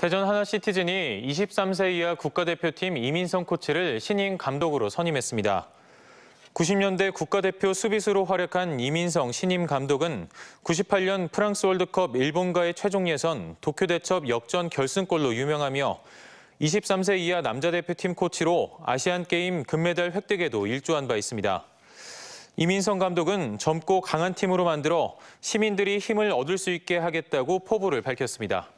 대전 하나시티즌이 23세 이하 국가대표팀 이민성 코치를 신인 감독으로 선임했습니다. 90년대 국가대표 수비수로 활약한 이민성 신임 감독은 98년 프랑스 월드컵 일본과의 최종 예선 도쿄대첩 역전 결승골로 유명하며 23세 이하 남자 대표팀 코치로 아시안게임 금메달 획득에도 일조한 바 있습니다. 이민성 감독은 젊고 강한 팀으로 만들어 시민들이 힘을 얻을 수 있게 하겠다고 포부를 밝혔습니다.